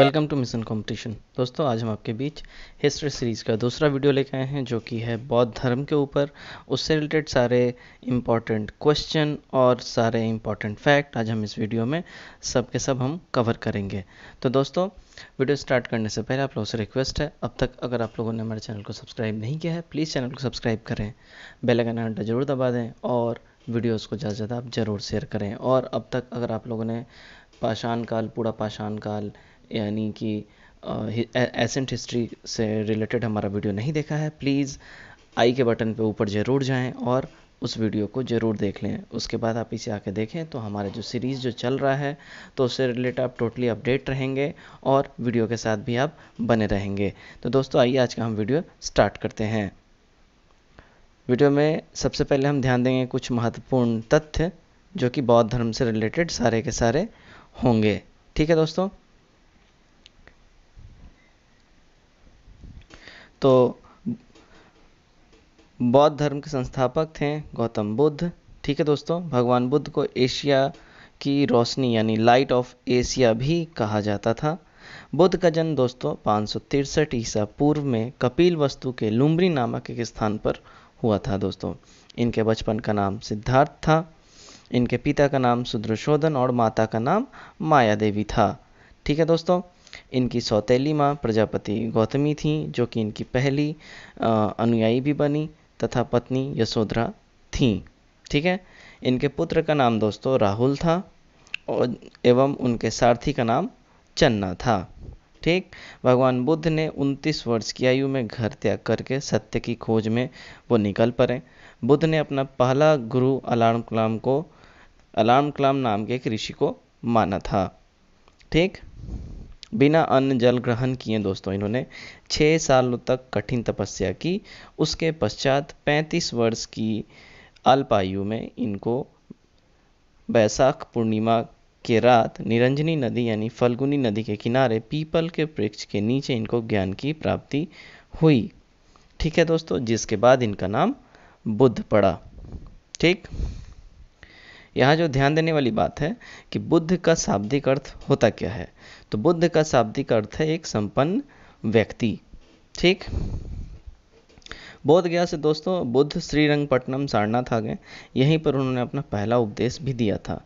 welcome two mission competition दोस्तों आज हम आपके बीच हिस्ट्री सीरीज़ का दूसरा वीडियो लेके आए हैं जो कि है बौद्ध धर्म के ऊपर उससे रिलेटेड सारे इम्पॉर्टेंट क्वेश्चन और सारे इम्पॉर्टेंट फैक्ट आज हम इस वीडियो में सब के सब हम कवर करेंगे तो दोस्तों वीडियो स्टार्ट करने से पहले आप लोगों से रिक्वेस्ट है अब तक अगर आप लोगों ने हमारे चैनल को सब्सक्राइब नहीं किया है प्लीज़ चैनल को सब्सक्राइब करें बेलाइकन घंटा जरूर दबा दें और वीडियोज़ को ज़्यादा से ज़्यादा आप ज़रूर शेयर करें और अब तक अगर आप लोगों ने पाषाण काल पूरा पाषाण काल यानी कि एसेंट हिस्ट्री से रिलेटेड हमारा वीडियो नहीं देखा है प्लीज़ आई के बटन पे ऊपर ज़रूर जाएं और उस वीडियो को ज़रूर देख लें उसके बाद आप इसे आके देखें तो हमारे जो सीरीज़ जो चल रहा है तो उससे रिलेटेड आप टोटली अपडेट रहेंगे और वीडियो के साथ भी आप बने रहेंगे तो दोस्तों आइए आज का हम वीडियो स्टार्ट करते हैं वीडियो में सबसे पहले हम ध्यान देंगे कुछ महत्वपूर्ण तथ्य जो कि बौद्ध धर्म से रिलेटेड सारे के सारे होंगे ठीक है दोस्तों तो बौद्ध धर्म के संस्थापक थे गौतम बुद्ध ठीक है दोस्तों भगवान बुद्ध को एशिया की रोशनी यानी लाइट ऑफ एशिया भी कहा जाता था बुद्ध का जन्म दोस्तों पाँच ईसा पूर्व में कपिल वस्तु के लुम्बरी नामक एक स्थान पर हुआ था दोस्तों इनके बचपन का नाम सिद्धार्थ था इनके पिता का नाम सुद्रशोधन और माता का नाम माया देवी था ठीक है दोस्तों इनकी सौतेली माँ प्रजापति गौतमी थीं जो कि इनकी पहली अनुयायी भी बनी तथा पत्नी यशोधरा थीं ठीक है इनके पुत्र का नाम दोस्तों राहुल था और एवं उनके सारथी का नाम चन्ना था ठीक भगवान बुद्ध ने 29 वर्ष की आयु में घर त्याग करके सत्य की खोज में वो निकल पड़े बुद्ध ने अपना पहला गुरु अलार्म कलाम को अलार्म कलाम नाम के एक ऋषि को माना था ठीक बिना अन्न जल ग्रहण किए दोस्तों इन्होंने छः सालों तक कठिन तपस्या की उसके पश्चात पैंतीस वर्ष की अल्पायु में इनको बैसाख पूर्णिमा के रात निरंजनी नदी यानी फल्गुनी नदी के किनारे पीपल के वृक्ष के नीचे इनको ज्ञान की प्राप्ति हुई ठीक है दोस्तों जिसके बाद इनका नाम बुद्ध पड़ा ठीक यहाँ जो ध्यान देने वाली बात है कि बुद्ध का शाब्दिक अर्थ होता क्या है तो बुद्ध का शाब्दिक अर्थ है एक संपन्न व्यक्ति ठीक बोध गया से दोस्तों बुद्ध श्रीरंगपट्टनम सारनाथ आ गए यहीं पर उन्होंने अपना पहला उपदेश भी दिया था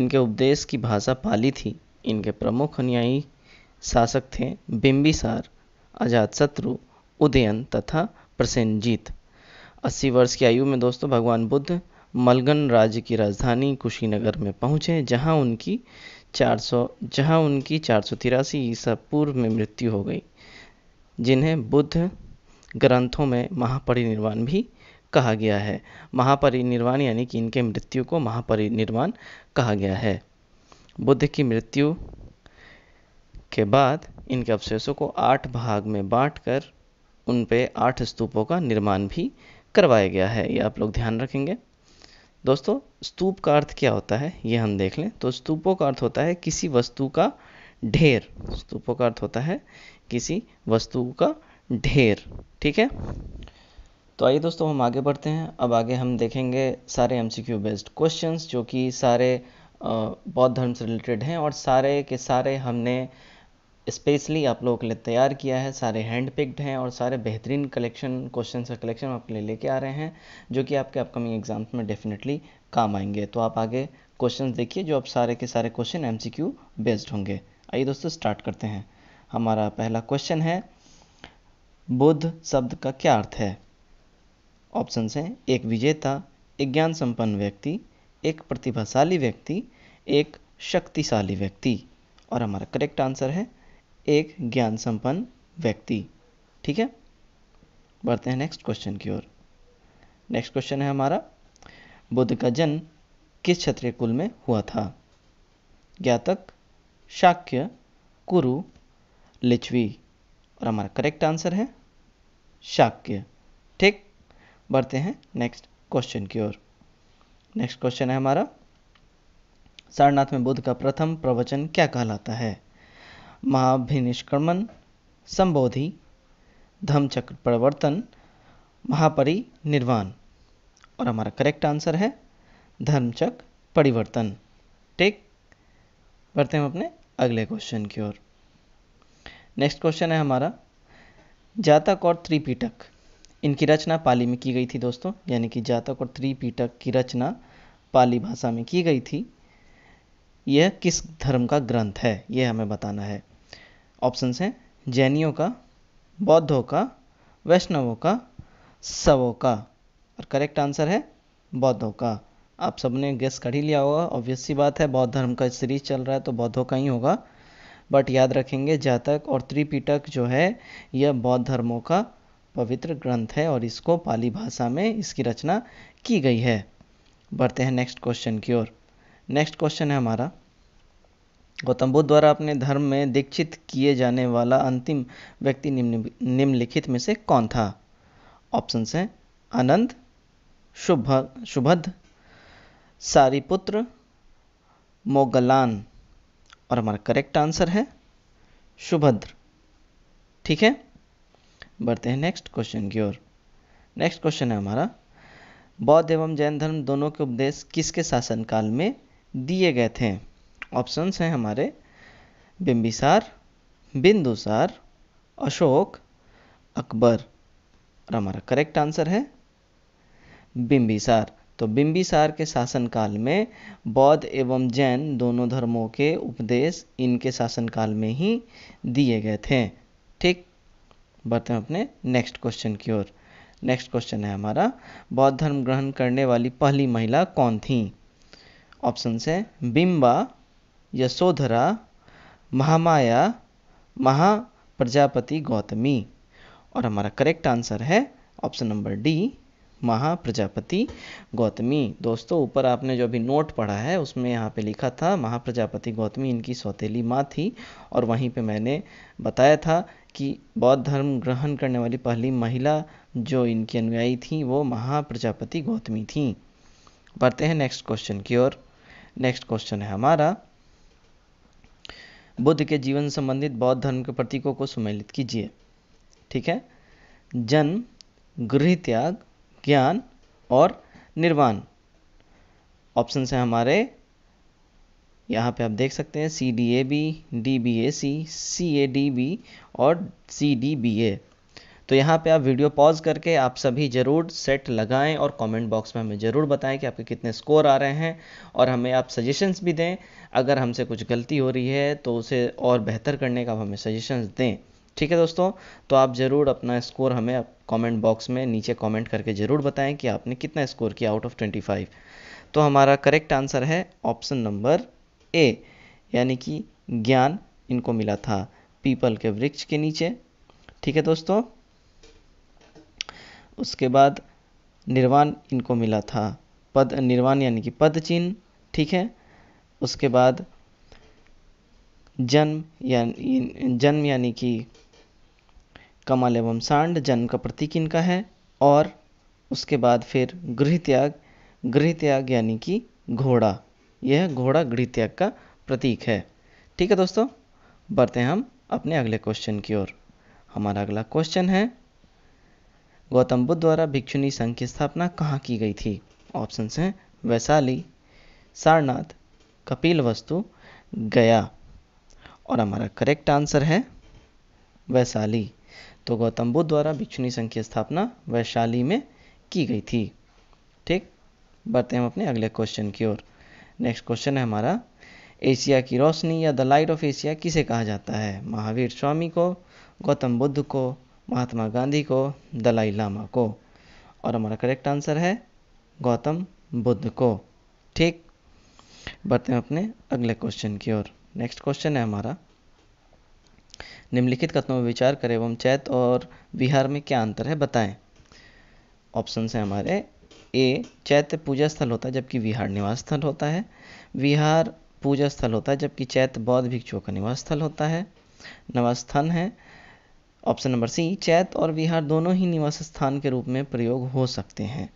इनके उपदेश की भाषा पाली थी इनके प्रमुख अनुयायी शासक थे बिंबिसार अजात शत्रु उदयन तथा प्रसेंजीत 80 वर्ष की आयु में दोस्तों भगवान बुद्ध मलगन राज्य की राजधानी कुशीनगर में पहुंचे जहां उनकी चार सौ जहाँ उनकी चार सौ तिरासी ईसा पूर्व में मृत्यु हो गई जिन्हें बुद्ध ग्रंथों में महापरिनिर्वाण भी कहा गया है महापरिनिर्वाण यानी कि इनके मृत्यु को महापरिनिर्वाण कहा गया है बुद्ध की मृत्यु के बाद इनके अवशेषों को आठ भाग में बांटकर उन पे आठ स्तूपों का निर्माण भी करवाया गया है ये आप लोग ध्यान रखेंगे दोस्तों स्तूप का अर्थ क्या होता है ये हम देख लें तो स्तूपों का अर्थ होता है किसी वस्तु का ढेर स्तूपों का अर्थ होता है किसी वस्तु का ढेर ठीक है तो आइए दोस्तों हम आगे बढ़ते हैं अब आगे हम देखेंगे सारे एमसीक्यू बेस्ड क्वेश्चंस जो कि सारे बौद्ध धर्म से रिलेटेड हैं और सारे के सारे हमने स्पेशली आप लोगों के लिए तैयार किया है सारे हैंड पिक्ड हैं और सारे बेहतरीन कलेक्शन क्वेश्चन का कलेक्शन आपके लिए लेके आ रहे हैं जो कि आपके अपकमिंग एग्जाम्स में डेफिनेटली काम आएंगे तो आप आगे क्वेश्चन देखिए जो आप सारे के सारे क्वेश्चन एम बेस्ड होंगे आइए दोस्तों स्टार्ट करते हैं हमारा पहला क्वेश्चन है बुद्ध शब्द का क्या अर्थ है ऑप्शन हैं एक विजेता एक ज्ञान संपन्न व्यक्ति एक प्रतिभाशाली व्यक्ति एक शक्तिशाली व्यक्ति और हमारा करेक्ट आंसर है एक ज्ञान संपन्न व्यक्ति ठीक है बढ़ते हैं नेक्स्ट क्वेश्चन की ओर नेक्स्ट क्वेश्चन है हमारा बुद्ध का जन्म किस क्षत्रिय कुल में हुआ था ज्ञातक शाक्य कुरु लिच्छवी और हमारा करेक्ट आंसर है शाक्य ठीक बढ़ते हैं नेक्स्ट क्वेश्चन की ओर नेक्स्ट क्वेश्चन है हमारा सारनाथ में बुद्ध का प्रथम प्रवचन क्या कहलाता है महाभिनिष्क्रमण संबोधि धमचक्र प्रवर्तन महापरिनिर्वाण और हमारा करेक्ट आंसर है धर्मचक्र परिवर्तन ठीक बढ़ते हम अपने अगले क्वेश्चन की ओर नेक्स्ट क्वेश्चन है हमारा जातक और त्रिपीटक इनकी रचना पाली में की गई थी दोस्तों यानी कि जातक और त्रिपीटक की रचना पाली भाषा में की गई थी यह किस धर्म का ग्रंथ है यह हमें बताना है ऑप्शंस हैं जैनियों का बौद्धों का वैष्णवों का सवों का और करेक्ट आंसर है बौद्धों का आप सबने गेस कर ही लिया होगा ऑब्वियस सी बात है बौद्ध धर्म का सीरीज चल रहा है तो बौद्धों का ही होगा बट याद रखेंगे जातक और त्रिपिटक जो है यह बौद्ध धर्मों का पवित्र ग्रंथ है और इसको पाली भाषा में इसकी रचना की गई है बढ़ते हैं नेक्स्ट क्वेश्चन की ओर नेक्स्ट क्वेश्चन है हमारा गौतम बुद्ध द्वारा अपने धर्म में दीक्षित किए जाने वाला अंतिम व्यक्ति निम्न निम्नलिखित में से कौन था ऑप्शन है आनंद शुभ शुभद पुत्र मोगलान और हमारा करेक्ट आंसर है शुभद्र ठीक है बढ़ते हैं नेक्स्ट क्वेश्चन की ओर नेक्स्ट क्वेश्चन है हमारा बौद्ध एवं जैन धर्म दोनों के उपदेश किसके शासनकाल में दिए गए थे ऑप्शंस हैं हमारे बिंबिसार बिंदुसार अशोक अकबर और हमारा करेक्ट आंसर है बिंबिसार तो बिंबिसार के शासनकाल में बौद्ध एवं जैन दोनों धर्मों के उपदेश इनके शासनकाल में ही दिए गए थे ठीक बढ़ते हैं अपने नेक्स्ट क्वेश्चन की ओर नेक्स्ट क्वेश्चन है हमारा बौद्ध धर्म ग्रहण करने वाली पहली महिला कौन थी ऑप्शन है बिंबा यशोधरा महामाया महा प्रजापति गौतमी और हमारा करेक्ट आंसर है option number D Mahaprajapati Gautami दोस्तों ऊपर आपने जो अभी नोट पढ़ा है उसमें यहाँ पे लिखा था महाप्रजापति गौतमी इनकी सौतेली माँ थी और वहीं पे मैंने बताया था कि बौद्ध धर्म ग्रहण करने वाली पहली महिला जो इनकी अनुयायी थी वो महाप्रजापति गौतमी थी बढ़ते हैं नेक्स्ट क्वेश्चन की ओर नेक्स्ट क्वेश्चन है हमारा बुद्ध के जीवन संबंधित बौद्ध धर्म के प्रतीकों को सुमेलित कीजिए ठीक है जन्म गृह त्याग ज्ञान और निर्वाण ऑप्शन है हमारे यहाँ पे आप देख सकते हैं C D A B D B A C C A D B और सी डी बी ए तो यहाँ पे आप वीडियो पॉज करके आप सभी ज़रूर सेट लगाएं और कमेंट बॉक्स में हमें ज़रूर बताएं कि आपके कितने स्कोर आ रहे हैं और हमें आप सजेशंस भी दें अगर हमसे कुछ गलती हो रही है तो उसे और बेहतर करने का आप हमें सजेशंस दें ठीक है दोस्तों तो आप ज़रूर अपना स्कोर हमें कमेंट बॉक्स में नीचे कमेंट करके ज़रूर बताएं कि आपने कितना स्कोर किया आउट ऑफ 25 तो हमारा करेक्ट आंसर है ऑप्शन नंबर ए यानी कि ज्ञान इनको मिला था पीपल के वृक्ष के नीचे ठीक है दोस्तों उसके बाद निर्वाण इनको मिला था पद निर्वाण यानी कि पद चिन्ह ठीक है उसके बाद जन्म यानी जन्म यानी कि कमल एवं सांड जन्म का प्रतीक इनका है और उसके बाद फिर गृह त्याग गृह त्याग यानी कि घोड़ा यह घोड़ा गृह त्याग का प्रतीक है ठीक है दोस्तों बढ़ते हैं हम अपने अगले क्वेश्चन की ओर हमारा अगला क्वेश्चन है गौतम बुद्ध द्वारा भिक्षुणी संघ की स्थापना कहाँ की गई थी ऑप्शन हैं वैशाली सारनाथ कपिल वस्तु गया और हमारा करेक्ट आंसर है वैशाली तो गौतम बुद्ध द्वारा भिक्षुणी संघ की स्थापना वैशाली में की गई थी ठीक बढ़ते हम अपने अगले क्वेश्चन की ओर नेक्स्ट क्वेश्चन है हमारा एशिया की रोशनी या द लाइट ऑफ एशिया किसे कहा जाता है महावीर स्वामी को गौतम बुद्ध को महात्मा गांधी को दलाई लामा को और हमारा करेक्ट आंसर है गौतम बुद्ध को ठीक बढ़ते हैं अपने अगले क्वेश्चन की ओर नेक्स्ट क्वेश्चन है हमारा निम्नलिखित कथनों में विचार करें एवं चैत और बिहार में क्या अंतर है बताएं ऑप्शन है हमारे ए चैत्य पूजा स्थल होता है जबकि विहार निवास स्थल होता है विहार पूजा स्थल होता है जबकि चैत बौद्ध भिक्षुओं का निवास स्थल होता है नवास्थान है ऑप्शन नंबर सी चैत और विहार दोनों ही निवास स्थान के रूप में प्रयोग हो सकते हैं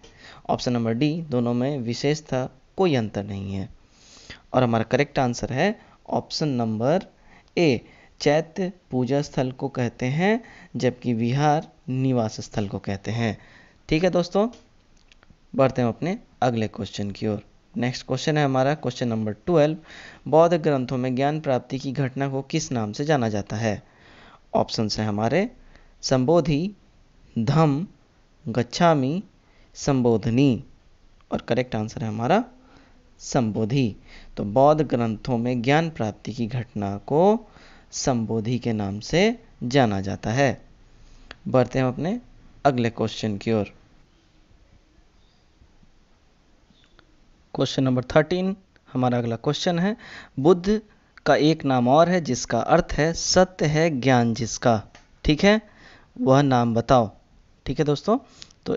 ऑप्शन नंबर डी दोनों में विशेषता कोई अंतर नहीं है और हमारा करेक्ट आंसर है ऑप्शन नंबर ए चैत्य पूजा स्थल को कहते हैं जबकि विहार निवास स्थल को कहते हैं ठीक है दोस्तों बढ़ते हैं अपने अगले क्वेश्चन की ओर नेक्स्ट क्वेश्चन है हमारा क्वेश्चन नंबर ट्वेल्व बौद्ध ग्रंथों में ज्ञान प्राप्ति की घटना को किस नाम से जाना जाता है ऑप्शंस हैं हमारे संबोधि धम गच्छामी संबोधनी और करेक्ट आंसर है हमारा संबोधि तो बौद्ध ग्रंथों में ज्ञान प्राप्ति की घटना को संबोधि के नाम से जाना जाता है बढ़ते हैं अपने अगले क्वेश्चन की ओर क्वेश्चन नंबर थर्टीन हमारा अगला क्वेश्चन है बुद्ध का एक नाम और है जिसका अर्थ है सत्य है ज्ञान जिसका ठीक है वह नाम बताओ ठीक है दोस्तों तो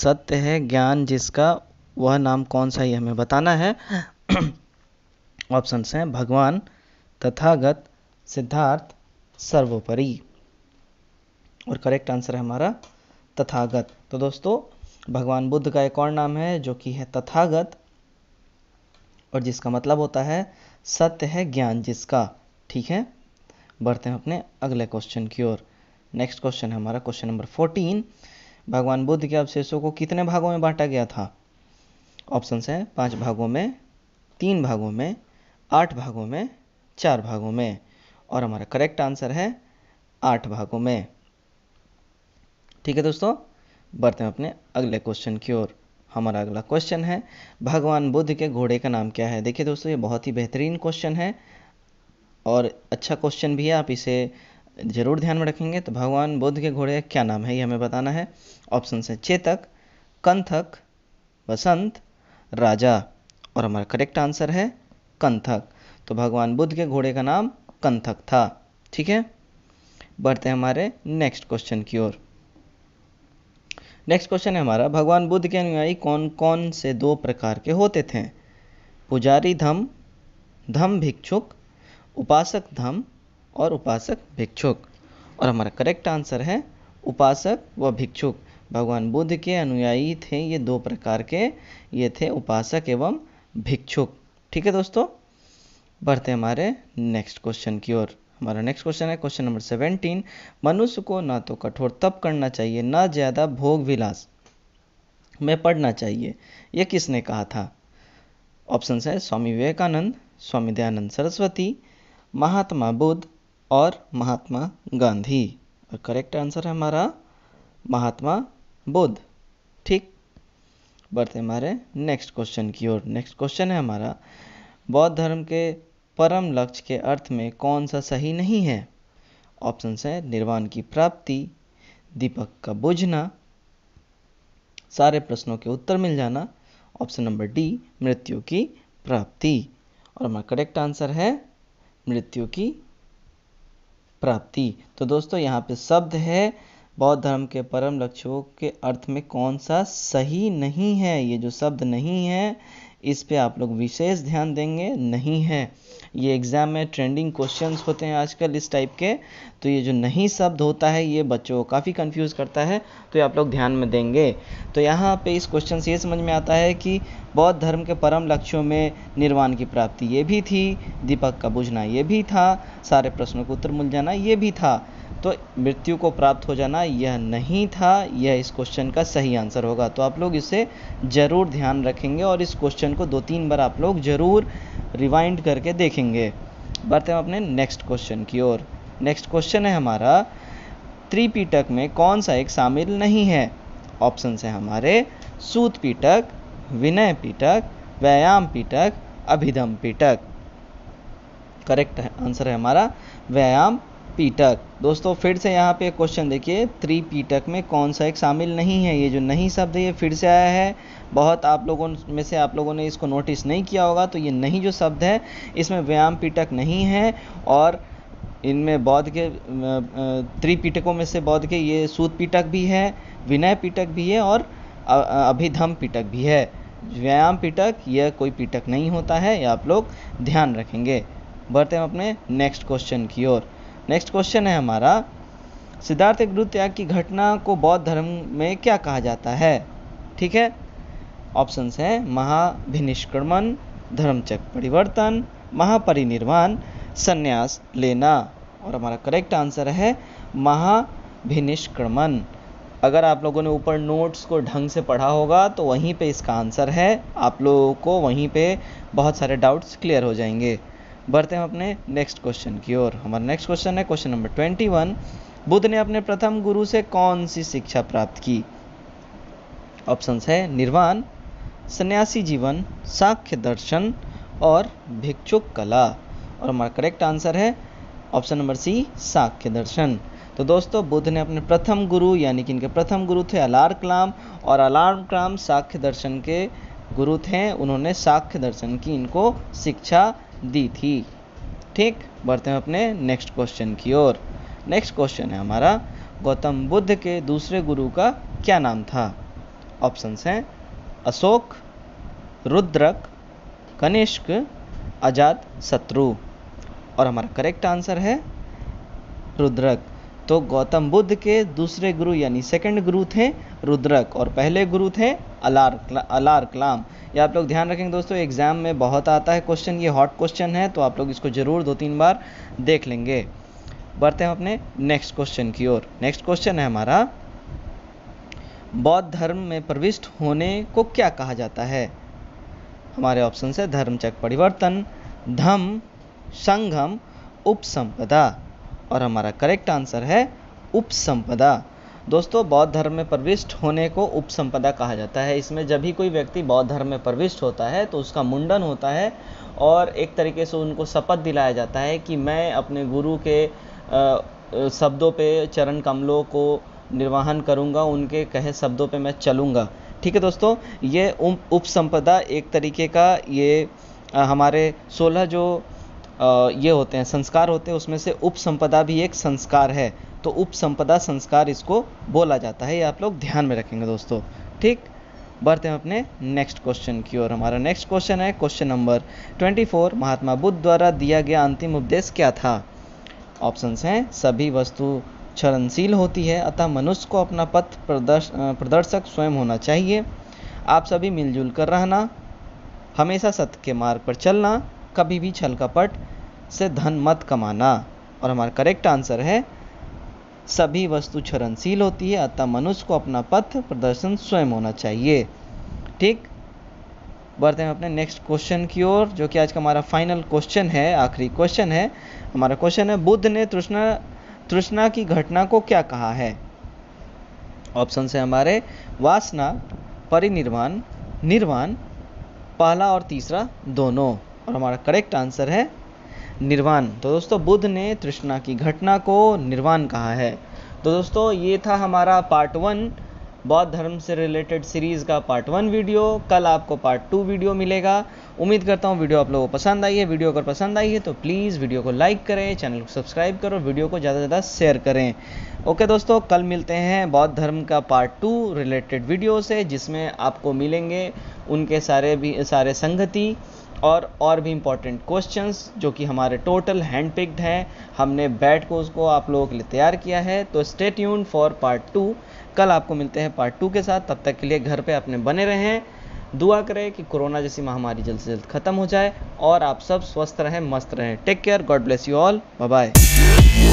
सत्य है ज्ञान जिसका वह नाम कौन सा ही हमें बताना है ऑप्शन हैं भगवान तथागत सिद्धार्थ सर्वोपरि और करेक्ट आंसर है हमारा तथागत तो दोस्तों भगवान बुद्ध का एक और नाम है जो कि है तथागत और जिसका मतलब होता है सत्य है ज्ञान जिसका ठीक है बढ़ते हैं अपने अगले क्वेश्चन की ओर नेक्स्ट क्वेश्चन है हमारा क्वेश्चन नंबर फोर्टीन भगवान बुद्ध के अवशेषों को कितने भागों में बांटा गया था ऑप्शन है पांच भागों में तीन भागों में आठ भागों में चार भागों में और हमारा करेक्ट आंसर है आठ भागों में ठीक है दोस्तों बढ़ते हैं अपने अगले क्वेश्चन की ओर हमारा अगला क्वेश्चन है भगवान बुद्ध के घोड़े का नाम क्या है देखिए दोस्तों ये बहुत ही बेहतरीन क्वेश्चन है और अच्छा क्वेश्चन भी है आप इसे ज़रूर ध्यान में रखेंगे तो भगवान बुद्ध के घोड़े का क्या नाम है ये हमें बताना है ऑप्शन है चेतक कंथक वसंत राजा और हमारा करेक्ट आंसर है कंथक तो भगवान बुद्ध के घोड़े का नाम कंथक था ठीक है बढ़ते हैं हमारे नेक्स्ट क्वेश्चन की ओर नेक्स्ट क्वेश्चन है हमारा भगवान बुद्ध के अनुयायी कौन कौन से दो प्रकार के होते थे पुजारी धम धम भिक्षुक उपासक धम और उपासक भिक्षुक और हमारा करेक्ट आंसर है उपासक व भिक्षुक भगवान बुद्ध के अनुयायी थे ये दो प्रकार के ये थे उपासक एवं भिक्षुक ठीक है दोस्तों बढ़ते हमारे नेक्स्ट क्वेश्चन की ओर हमारा नेक्स्ट क्वेश्चन है क्वेश्चन नंबर सेवेंटीन मनुष्य को ना तो कठोर तप करना चाहिए ना ज़्यादा भोग विलास में पढ़ना चाहिए यह किसने कहा था ऑप्शन है स्वामी विवेकानंद स्वामी दयानंद सरस्वती महात्मा बुद्ध और महात्मा गांधी और करेक्ट आंसर है हमारा महात्मा बुद्ध ठीक बढ़ते हमारे नेक्स्ट क्वेश्चन की ओर नेक्स्ट क्वेश्चन है हमारा बौद्ध धर्म के परम लक्ष्य के अर्थ में कौन सा सही नहीं है ऑप्शन है निर्वाण की प्राप्ति दीपक का बुझना सारे प्रश्नों के उत्तर मिल जाना ऑप्शन नंबर डी मृत्यु की प्राप्ति और हमारा करेक्ट आंसर है मृत्यु की प्राप्ति तो दोस्तों यहाँ पे शब्द है बौद्ध धर्म के परम लक्ष्यों के अर्थ में कौन सा सही नहीं है ये जो शब्द नहीं है इस पे आप लोग विशेष ध्यान देंगे नहीं है ये एग्ज़ाम में ट्रेंडिंग क्वेश्चंस होते हैं आजकल इस टाइप के तो ये जो नहीं शब्द होता है ये बच्चों को काफ़ी कंफ्यूज करता है तो ये आप लोग ध्यान में देंगे तो यहाँ पे इस क्वेश्चन से ये समझ में आता है कि बौद्ध धर्म के परम लक्ष्यों में निर्वाण की प्राप्ति ये भी थी दीपक का बुझना ये भी था सारे प्रश्नों का उत्तर मिल जाना ये भी था तो मृत्यु को प्राप्त हो जाना यह नहीं था यह इस क्वेश्चन का सही आंसर होगा तो आप लोग इसे ज़रूर ध्यान रखेंगे और इस क्वेश्चन को दो तीन बार आप लोग ज़रूर रिवाइंड करके देखेंगे बढ़ते हैं अपने नेक्स्ट क्वेश्चन की ओर नेक्स्ट क्वेश्चन है हमारा त्रिपीटक में कौन सा एक शामिल नहीं है ऑप्शन है हमारे सूत पीटक विनय पीटक व्यायाम पीटक अभिधम पीटक करेक्ट आंसर है हमारा व्यायाम पीटक दोस्तों फिर से यहाँ पे क्वेश्चन देखिए त्रि पीटक में कौन सा एक शामिल नहीं है ये जो नहीं शब्द है ये फिर से आया है बहुत आप लोगों में से आप लोगों ने इसको नोटिस नहीं किया होगा तो ये नहीं जो शब्द है इसमें व्यायाम पीटक नहीं है और इनमें बौद्ध के त्रिपीटकों में से बौद्ध के ये सूत पीटक भी है विनय पीटक भी है और अभिधम पीटक भी है व्यायाम पीटक यह कोई पीटक नहीं होता है ये आप लोग ध्यान रखेंगे बढ़ते हम अपने नेक्स्ट क्वेश्चन की ओर नेक्स्ट क्वेश्चन है हमारा सिद्धार्थ गुरु त्याग की घटना को बौद्ध धर्म में क्या कहा जाता है ठीक है ऑप्शंस हैं महाभिनिष्क्रमण धर्मचक परिवर्तन महापरिनिर्वाण संन्यास लेना और हमारा करेक्ट आंसर है महाभिनिष्क्रमण अगर आप लोगों ने ऊपर नोट्स को ढंग से पढ़ा होगा तो वहीं पे इसका आंसर है आप लोगों को वहीं पे बहुत सारे डाउट्स क्लियर हो जाएंगे बढ़ते हैं अपने नेक्स्ट क्वेश्चन की ओर हमारा नेक्स्ट क्वेश्चन है question number twenty one Buddha ने अपने प्रथम गुरु से कौन सी शिक्षा प्राप्त की ऑप्शन है निर्वाण सन्यासी जीवन साख्य दर्शन और भिक्षुक कला और हमारा करेक्ट आंसर है ऑप्शन नंबर सी साख्य दर्शन तो दोस्तों बुद्ध ने अपने प्रथम गुरु यानी कि इनके प्रथम गुरु थे अलार कलाम और अलार क्लाम साख्य दर्शन के गुरु थे उन्होंने साख्य दर्शन की इनको शिक्षा दी थी ठीक बढ़ते हैं अपने नेक्स्ट क्वेश्चन की ओर नेक्स्ट क्वेश्चन है हमारा गौतम बुद्ध के दूसरे गुरु का क्या नाम था ऑप्शंस हैं अशोक रुद्रक कनिष्क अजात शत्रु और हमारा करेक्ट आंसर है रुद्रक तो गौतम बुद्ध के दूसरे गुरु यानी सेकंड गुरु थे रुद्रक और पहले गुरु थे अलार अलार कलाम ये आप लोग ध्यान रखेंगे दोस्तों एग्ज़ाम में बहुत आता है क्वेश्चन ये हॉट क्वेश्चन है तो आप लोग इसको ज़रूर दो तीन बार देख लेंगे बढ़ते हैं अपने नेक्स्ट क्वेश्चन की ओर नेक्स्ट क्वेश्चन है हमारा बौद्ध धर्म में प्रविष्ट होने को क्या कहा जाता है हमारे ऑप्शन है धर्मचक परिवर्तन धम संघम उपसंपदा और हमारा करेक्ट आंसर है उपसंपदा दोस्तों बौद्ध धर्म में प्रविष्ट होने को उपसंपदा कहा जाता है इसमें जब भी कोई व्यक्ति बौद्ध धर्म में प्रविष्ट होता है तो उसका मुंडन होता है और एक तरीके से उनको शपथ दिलाया जाता है कि मैं अपने गुरु के शब्दों पे चरण कमलों को निर्वाहन करूँगा उनके कहे शब्दों पे मैं चलूँगा ठीक है दोस्तों ये उपसंपदा एक तरीके का ये हमारे सोलह जो ये होते हैं संस्कार होते हैं उसमें से उपसंपदा भी एक संस्कार है तो उपसंपदा संस्कार इसको बोला जाता है ये आप लोग ध्यान में रखेंगे दोस्तों ठीक बढ़ते हैं अपने नेक्स्ट क्वेश्चन की ओर हमारा नेक्स्ट क्वेश्चन है क्वेश्चन नंबर 24 महात्मा बुद्ध द्वारा दिया गया अंतिम उपदेश क्या था ऑप्शंस हैं सभी वस्तु क्षरणशील होती है अतः मनुष्य को अपना पथ प्रदर्श प्रदर्शक स्वयं होना चाहिए आप सभी मिलजुल कर रहना हमेशा सत्य के मार्ग पर चलना कभी भी छल कपट से धन मत कमाना और हमारा करेक्ट आंसर है सभी वस्तु क्षरणशील होती है अतः मनुष्य को अपना पथ प्रदर्शन स्वयं होना चाहिए ठीक बढ़ते हैं अपने नेक्स्ट क्वेश्चन की ओर जो कि आज का हमारा फाइनल क्वेश्चन है आखिरी क्वेश्चन है हमारा क्वेश्चन है बुद्ध ने तृष्णा तृष्णा की घटना को क्या कहा है ऑप्शन है हमारे वासना परिनिर्वाण निर्वाण पहला और तीसरा दोनों और हमारा करेक्ट आंसर है निर्वाण तो दोस्तों बुद्ध ने तृष्णा की घटना को निर्वाण कहा है तो दोस्तों ये था हमारा पार्ट वन बौद्ध धर्म से रिलेटेड सीरीज़ का पार्ट वन वीडियो कल आपको पार्ट टू वीडियो मिलेगा उम्मीद करता हूँ वीडियो आप लोगों को पसंद आई है वीडियो अगर पसंद आई है तो प्लीज़ वीडियो को लाइक करें चैनल को सब्सक्राइब करो वीडियो को ज़्यादा से ज़्यादा शेयर करें ओके दोस्तों कल मिलते हैं बौद्ध धर्म का पार्ट टू रिलेटेड वीडियो से जिसमें आपको मिलेंगे उनके सारे भी सारे संगति और और भी इम्पॉर्टेंट क्वेश्चंस जो कि हमारे टोटल हैंड पिक्ड हैं हमने बैट को उसको आप लोगों के लिए तैयार किया है तो stay tune for part two कल आपको मिलते हैं पार्ट टू के साथ तब तक के लिए घर पे अपने बने रहें दुआ करें कि कोरोना जैसी महामारी जल्द से जल्द खत्म हो जाए और आप सब स्वस्थ रहें मस्त रहें take care God bless you all bye